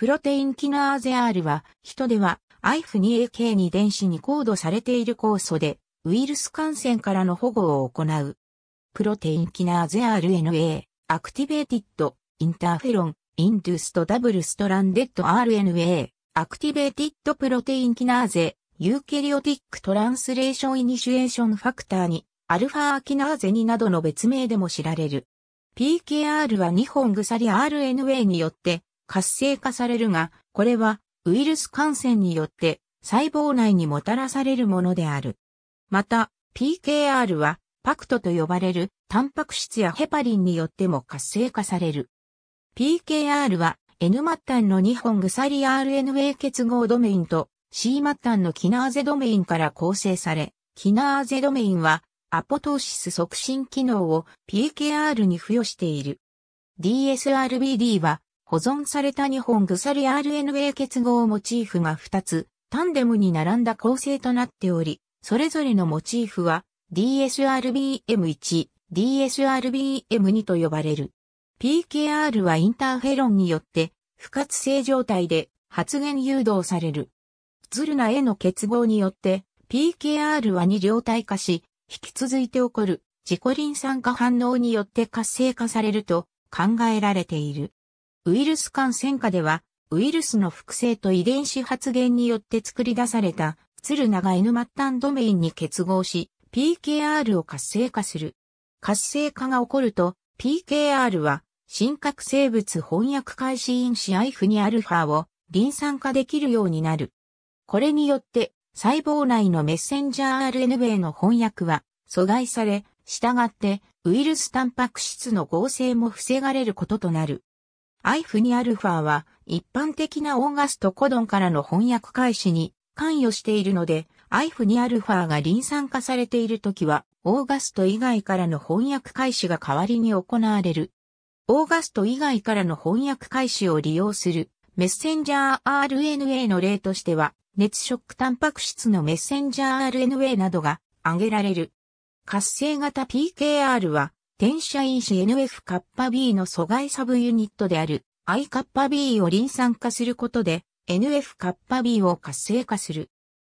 プロテインキナーゼ R は、人では i f 2 a k に電子にコードされている酵素で、ウイルス感染からの保護を行う。プロテインキナーゼ RNA、アクティベーティッド、インターフェロン、インドゥストダブルストランデッド RNA、アクティベーティッドプロテインキナーゼ、ユーケリオティックトランスレーションイニシュエーションファクターに、アルファアキナーゼ2などの別名でも知られる。PKR は2本鎖 RNA によって活性化されるが、これはウイルス感染によって細胞内にもたらされるものである。また、PKR はパクトと呼ばれるタンパク質やヘパリンによっても活性化される。PKR は N 末端の2本鎖 RNA 結合ドメインと C 末端のキナーゼドメインから構成され、キナーゼドメインはアポトーシス促進機能を PKR に付与している。DSRBD は保存された2本グサリ RNA 結合モチーフが2つ、タンデムに並んだ構成となっており、それぞれのモチーフは DSRBM1、DSRBM2 と呼ばれる。PKR はインターフェロンによって不活性状態で発現誘導される。ズルナへの結合によって PKR は2状態化し、引き続いて起こる自己リン酸化反応によって活性化されると考えられている。ウイルス感染下では、ウイルスの複製と遺伝子発現によって作り出された、鶴長 N 末端ドメインに結合し、PKR を活性化する。活性化が起こると、PKR は、真核生物翻訳開始因子 IF にアルファをリン酸化できるようになる。これによって、細胞内のメッセンジャー RNA 米の翻訳は阻害され、従ってウイルスタンパク質の合成も防がれることとなる。アイフニアルファは一般的なオーガスト・コドンからの翻訳開始に関与しているので、アイフニアルファが臨酸化されているときは、オーガスト以外からの翻訳開始が代わりに行われる。オーガスト以外からの翻訳開始を利用するメッセンジャー RNA の例としては、熱ショックタンパク質のメッセンジャー RNA などが挙げられる。活性型 PKR は転写因子 NF カッパ B の阻害サブユニットである I カッパ B を臨酸化することで NF カッパ B を活性化する。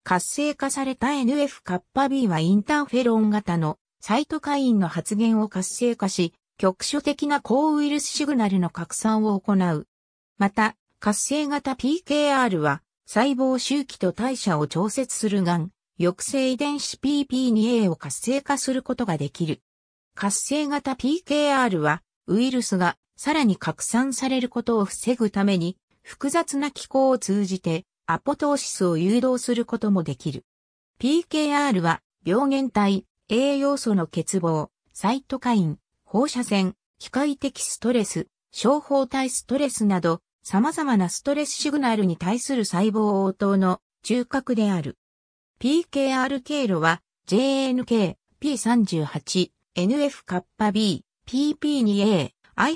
活性化された NF カッパ B はインターフェロン型のサイトカインの発現を活性化し、局所的な抗ウイルスシグナルの拡散を行う。また、活性型 PKR は細胞周期と代謝を調節するがん、抑制遺伝子 PP2A を活性化することができる。活性型 PKR は、ウイルスがさらに拡散されることを防ぐために、複雑な機構を通じてアポトーシスを誘導することもできる。PKR は病原体、栄養素の欠乏、サイトカイン、放射線、機械的ストレス、小胞体ストレスなど様々なストレスシグナルに対する細胞応答の中核である。PKR 経路は JNK、P38、NF カッパ B、PP2A、I2-α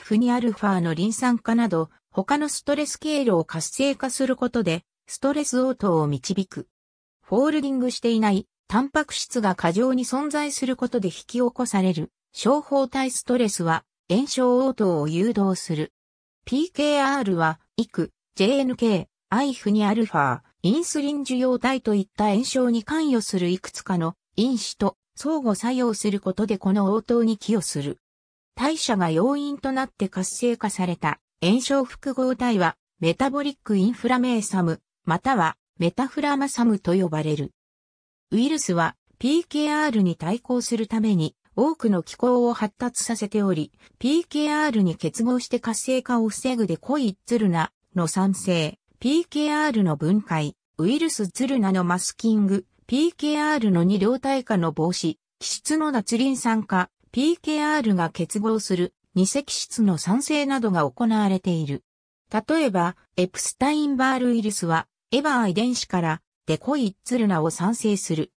f のリン酸化など、他のストレス経路を活性化することで、ストレス応答を導く。フォールディングしていない、タンパク質が過剰に存在することで引き起こされる、小胞体ストレスは、炎症応答を誘導する。PKR は、イク、JNK、I2-α f、インスリン受容体といった炎症に関与するいくつかの因子と相互作用することでこの応答に寄与する。代謝が要因となって活性化された炎症複合体はメタボリックインフラメーサム、またはメタフラマサムと呼ばれる。ウイルスは PKR に対抗するために多くの機構を発達させており、PKR に結合して活性化を防ぐで濃いツルナの酸性、PKR の分解、ウイルスツルナのマスキング、PKR の2両体化の防止、気質の脱輪酸化、PKR が結合する二石質の酸性などが行われている。例えば、エプスタインバールウイルスは、エバー遺伝子からデコイッツルナを産生する。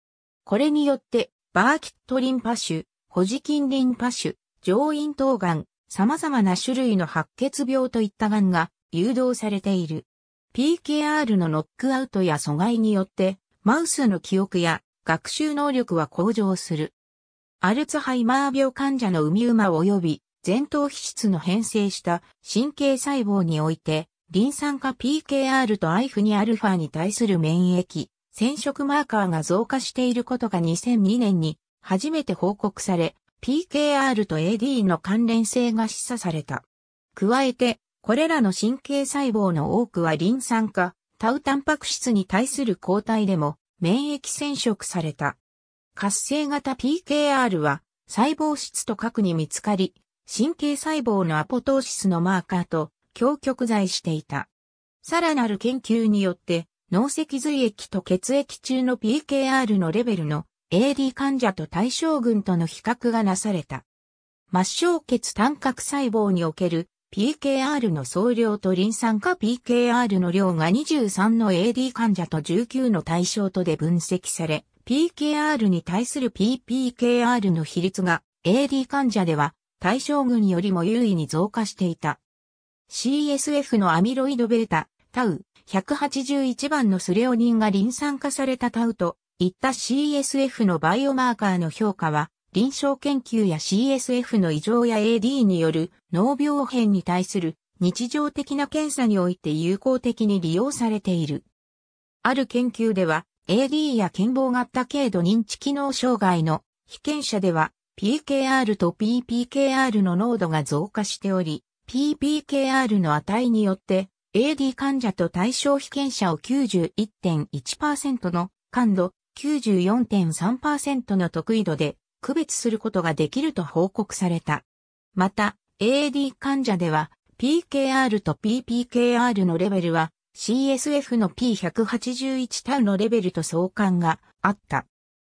これによって、バーキットリンパ種、ホジキンリンパ種、上咽頭がん、様々な種類の白血病といったがんが誘導されている。PKR のノックアウトや阻害によって、マウスの記憶や学習能力は向上する。アルツハイマー病患者の海馬及び前頭皮質の変性した神経細胞において、リン酸化 PKR と i f フ α に対する免疫、染色マーカーが増加していることが2002年に初めて報告され、PKR と AD の関連性が示唆された。加えて、これらの神経細胞の多くはリン酸化タウタンパク質に対する抗体でも免疫染色された。活性型 PKR は細胞質と核に見つかり、神経細胞のアポトーシスのマーカーと強極在していた。さらなる研究によって、脳脊髄液と血液中の PKR のレベルの AD 患者と対象群との比較がなされた。末梢血単核細胞における PKR の総量とリン酸化 PKR の量が23の AD 患者と19の対象とで分析され、PKR に対する PPKR の比率が AD 患者では対象群よりも優位に増加していた。CSF のアミロイド β、タウ、181番のスレオニンがリン酸化されたタウといった CSF のバイオマーカーの評価は臨床研究や CSF の異常や AD による脳病変に対する日常的な検査において有効的に利用されている。ある研究では AD や健忘型軽度認知機能障害の被験者では PKR と PPKR の濃度が増加しており、PPKR の値によって AD 患者と対象被験者を91.1%の感度94.3%の得意度で区別することができると報告された。また、AD 患者では PKR と PPKR のレベルは CSF の P181 タウのレベルと相関があった。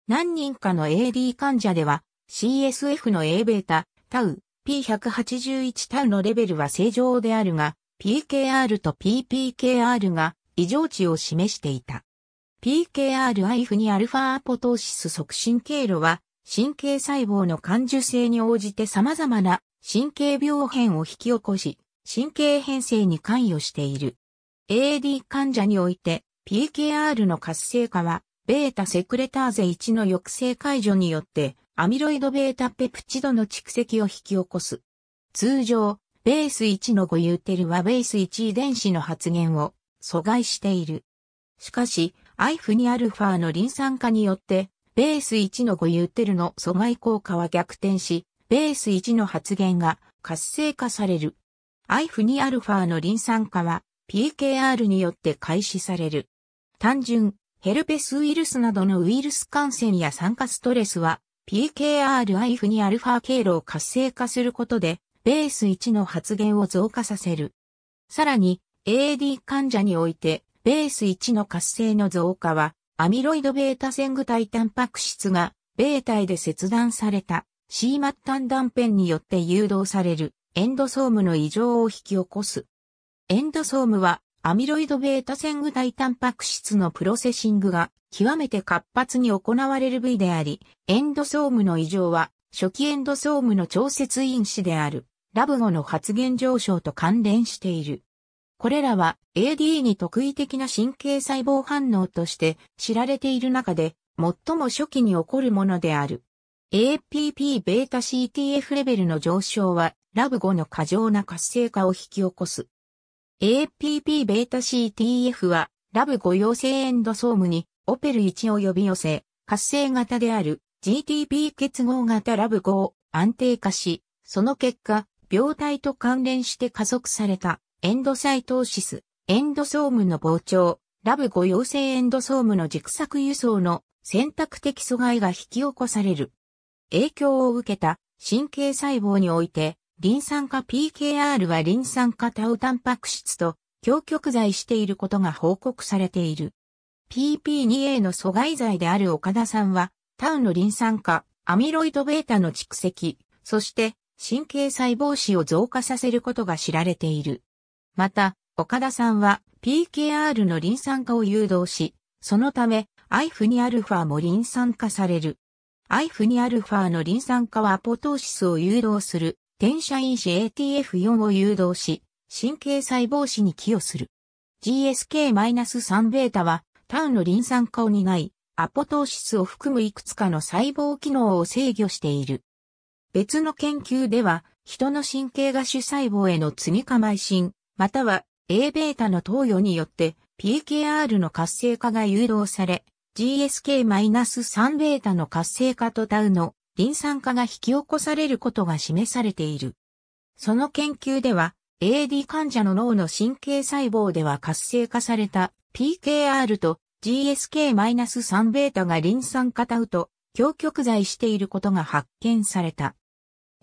何人かの AD 患者では CSF の Aβ、タウ、P181 タウのレベルは正常であるが、PKR と PPKR が異常値を示していた。PKRIF アポトーシス促進経路は神経細胞の感受性に応じて様々な神経病変を引き起こし、神経変性に関与している。AD 患者において PKR の活性化は、ベータセクレターゼ1の抑制解除によって、アミロイドベータペプチドの蓄積を引き起こす。通常、ベース1のゴユーテルはベース1遺伝子の発現を阻害している。しかし、アイフアルファのリン酸化によってベース1の5ユーテルの阻害効果は逆転し、ベース1の発現が活性化される。I2Α のリン酸化は PKR によって開始される。単純、ヘルペスウイルスなどのウイルス感染や酸化ストレスは p k r i 2 α ァ経路を活性化することで、ベース1の発現を増加させる。さらに、AD 患者において、ベース1の活性の増加は、アミロイド β 線具体タンパク質が、米体で切断された C 末端断片によって誘導されるエンドソームの異常を引き起こす。エンドソームはアミロイド β 線具体タンパク質のプロセッシングが極めて活発に行われる部位であり、エンドソームの異常は初期エンドソームの調節因子であるラブ語の発現上昇と関連している。これらは AD に特異的な神経細胞反応として知られている中で最も初期に起こるものである。APP-β-CTF レベルの上昇はラブ5の過剰な活性化を引き起こす。APP-β-CTF はラブ5陽性エンドソームにオペル1を呼び寄せ、活性型である GTP 結合型ラブ5を安定化し、その結果、病態と関連して加速された。エンドサイトーシス、エンドソームの膨張、ラブ5陽性エンドソームの軸索輸送の選択的阻害が引き起こされる。影響を受けた神経細胞において、リン酸化 PKR はリン酸化タウタンパク質と強極剤していることが報告されている。PP2A の阻害剤である岡田さんは、タウのリン酸化、アミロイド β の蓄積、そして神経細胞死を増加させることが知られている。また、岡田さんは PKR のリン酸化を誘導し、そのため IF にアルファもリン酸化される。IF にアルファのリン酸化はアポトーシスを誘導する転写因子 ATF4 を誘導し、神経細胞死に寄与する。GSK-3β はタウのリン酸化を担い、アポトーシスを含むいくつかの細胞機能を制御している。別の研究では、人の神経芽腫細胞への積みかまいまたは Aβ の投与によって PKR の活性化が誘導され、GSK-3β の活性化とタウのリン酸化が引き起こされることが示されている。その研究では、AD 患者の脳の神経細胞では活性化された PKR と GSK-3β がリン酸化タウと強極剤していることが発見された。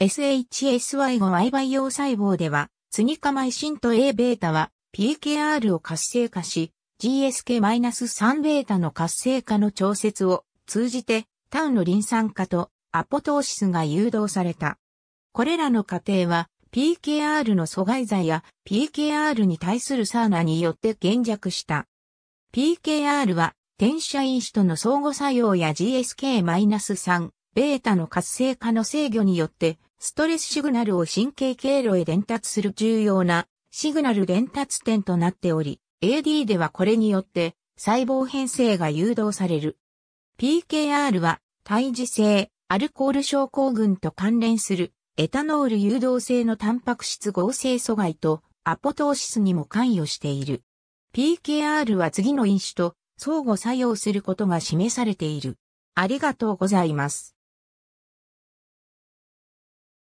SHSY5 i 培養細胞では次イシンと A ベータは PKR を活性化し GSK-3 ベータの活性化の調節を通じてタウのリン酸化とアポトーシスが誘導された。これらの過程は PKR の阻害剤や PKR に対するサーナによって減弱した。PKR は転写因子との相互作用や GSK-3 ベータの活性化の制御によってストレスシグナルを神経経路へ伝達する重要なシグナル伝達点となっており、AD ではこれによって細胞変性が誘導される。PKR は胎児性、アルコール症候群と関連するエタノール誘導性のタンパク質合成阻害とアポトーシスにも関与している。PKR は次の因子と相互作用することが示されている。ありがとうございます。